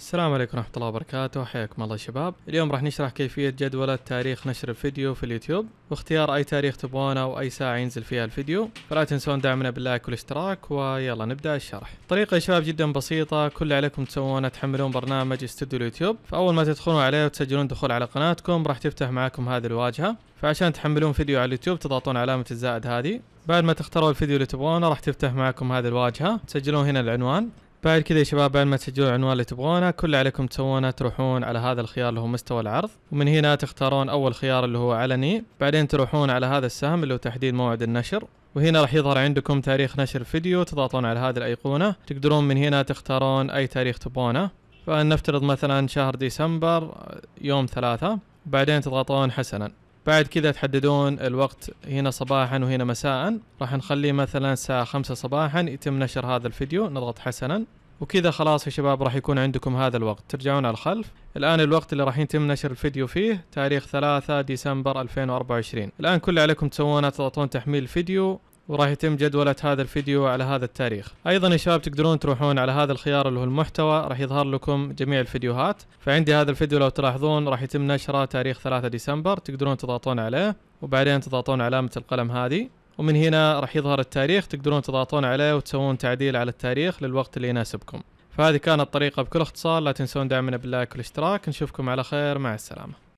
السلام عليكم ورحمة الله وبركاته حياكم الله شباب اليوم راح نشرح كيفية جدولة تاريخ نشر الفيديو في اليوتيوب واختيار اي تاريخ تبغونه اي ساعة ينزل فيها الفيديو فلا تنسون دعمنا باللايك والاشتراك ويلا نبدأ الشرح طريقة يا شباب جدا بسيطة كل اللي عليكم تسوونه تحملون برنامج استوديو اليوتيوب فاول ما تدخلون عليه وتسجلون دخول على قناتكم راح تفتح معكم هذه الواجهة فعشان تحملون فيديو على اليوتيوب تضغطون علامة الزائد هذه بعد ما تختاروا الفيديو اللي تبغونه راح تفتح معكم هذه الواجهة تسجلون هنا العنوان بعد كذا يا شباب بعد ما تسجلون العنوان اللي تبغونه كل اللي عليكم تسوونه تروحون على هذا الخيار اللي هو مستوى العرض ومن هنا تختارون اول خيار اللي هو علني بعدين تروحون على هذا السهم اللي هو تحديد موعد النشر وهنا راح يظهر عندكم تاريخ نشر فيديو تضغطون على هذه الايقونه تقدرون من هنا تختارون اي تاريخ تبغونه فنفترض مثلا شهر ديسمبر يوم ثلاثة بعدين تضغطون حسنا بعد كذا تحددون الوقت هنا صباحا وهنا مساء راح نخليه مثلا الساعة خمسة صباحا يتم نشر هذا الفيديو نضغط حسنا وكذا خلاص يا شباب راح يكون عندكم هذا الوقت ترجعون على الخلف الآن الوقت اللي راح يتم نشر الفيديو فيه تاريخ 3 ديسمبر 2024 الآن كل اللي عليكم تسوونه تضغطون تحميل الفيديو وراح يتم جدولة هذا الفيديو على هذا التاريخ ايضا يا شباب تقدرون تروحون على هذا الخيار اللي هو المحتوى راح يظهر لكم جميع الفيديوهات فعندي هذا الفيديو لو تلاحظون راح يتم نشره تاريخ 3 ديسمبر تقدرون تضغطون عليه وبعدين تضغطون علامة القلم هذه ومن هنا راح يظهر التاريخ تقدرون تضغطون عليه وتسوون تعديل على التاريخ للوقت اللي يناسبكم فهذه كانت الطريقة بكل اختصار لا تنسون دعمنا باللايك والاشتراك نشوفكم على خير مع السلامة